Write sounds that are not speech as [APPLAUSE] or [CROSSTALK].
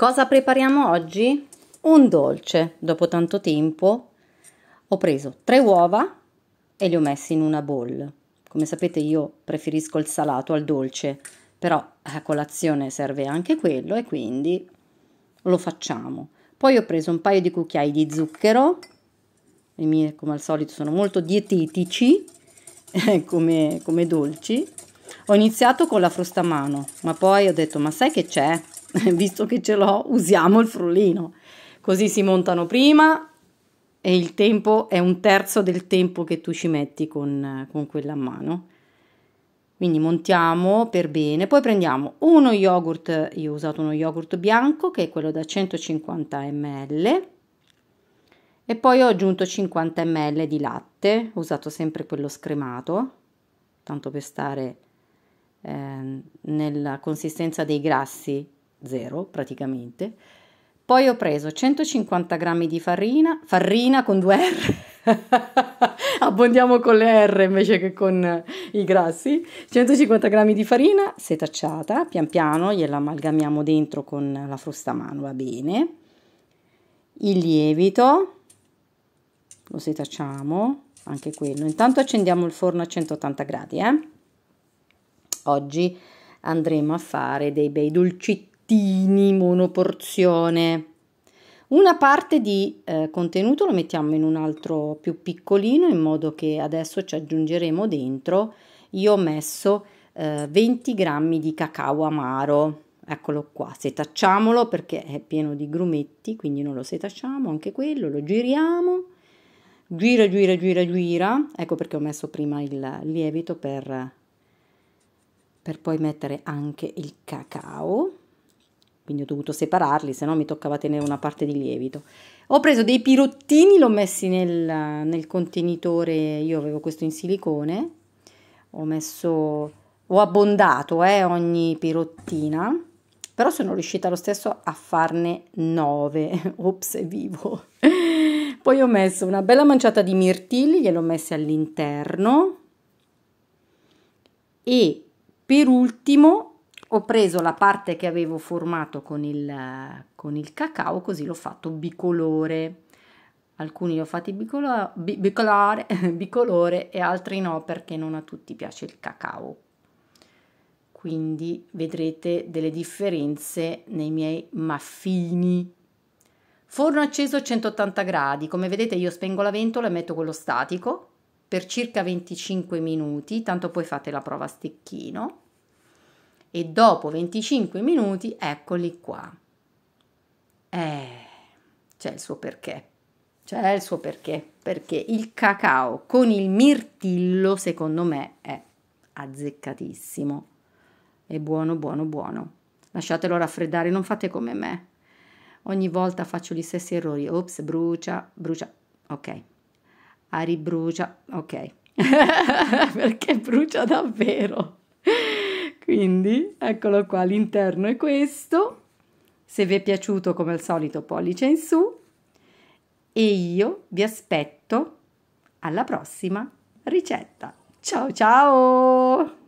Cosa prepariamo oggi? Un dolce. Dopo tanto tempo ho preso tre uova e le ho messe in una bowl. Come sapete io preferisco il salato al dolce, però a colazione serve anche quello e quindi lo facciamo. Poi ho preso un paio di cucchiai di zucchero, i miei come al solito sono molto dietetici [LAUGHS] come, come dolci. Ho iniziato con la frusta a mano, ma poi ho detto ma sai che c'è? [LAUGHS] visto che ce l'ho, usiamo il frullino. Così si montano prima e il tempo è un terzo del tempo che tu ci metti con, con quella a mano. Quindi montiamo per bene, poi prendiamo uno yogurt, io ho usato uno yogurt bianco che è quello da 150 ml e poi ho aggiunto 50 ml di latte, ho usato sempre quello scremato, tanto per stare eh, nella consistenza dei grassi zero praticamente. Poi ho preso 150 g di farina, farina con due R, [LAUGHS] abbondiamo con le R invece che con i grassi, 150 g di farina setacciata, pian piano gliela amalgamiamo dentro con la frusta mano, va bene. Il lievito, lo setacciamo, anche quello. Intanto accendiamo il forno a 180 gradi, eh? Oggi andremo a fare dei bei dolcitti piattini monoporzione. Una parte di eh, contenuto lo mettiamo in un altro più piccolino in modo che adesso ci aggiungeremo dentro. Io ho messo eh, 20 grammi di cacao amaro, eccolo qua, setacciamolo perché è pieno di grumetti, quindi non lo setacciamo, anche quello, lo giriamo, gira, gira, gira, gira, ecco perché ho messo prima il lievito per, per poi mettere anche il cacao quindi ho dovuto separarli, se no mi toccava tenere una parte di lievito. Ho preso dei pirottini, l'ho messi nel, nel contenitore, io avevo questo in silicone, ho messo, ho abbondato eh, ogni pirottina, però sono riuscita lo stesso a farne 9, [LAUGHS] ops è vivo. Poi ho messo una bella manciata di mirtilli, gliel'ho messa all'interno e per ultimo ho preso la parte che avevo formato con il, con il cacao così l'ho fatto bicolore alcuni li ho fatti bicolore, bicolore, [LAUGHS] bicolore e altri no perché non a tutti piace il cacao quindi vedrete delle differenze nei miei maffini forno acceso a 180 gradi come vedete io spengo la ventola e metto quello statico per circa 25 minuti tanto poi fate la prova a stecchino e dopo 25 minuti eccoli qua. Eh, c'è il suo perché. C'è il suo perché, perché il cacao con il mirtillo secondo me è azzeccatissimo. È buono, buono, buono. Lasciatelo raffreddare, non fate come me. Ogni volta faccio gli stessi errori. Ops, brucia, brucia. Ok. A ribrucia. ok. [LAUGHS] perché brucia davvero. Quindi eccolo qua, l'interno è questo. Se vi è piaciuto come al solito pollice in su e io vi aspetto alla prossima ricetta. Ciao ciao!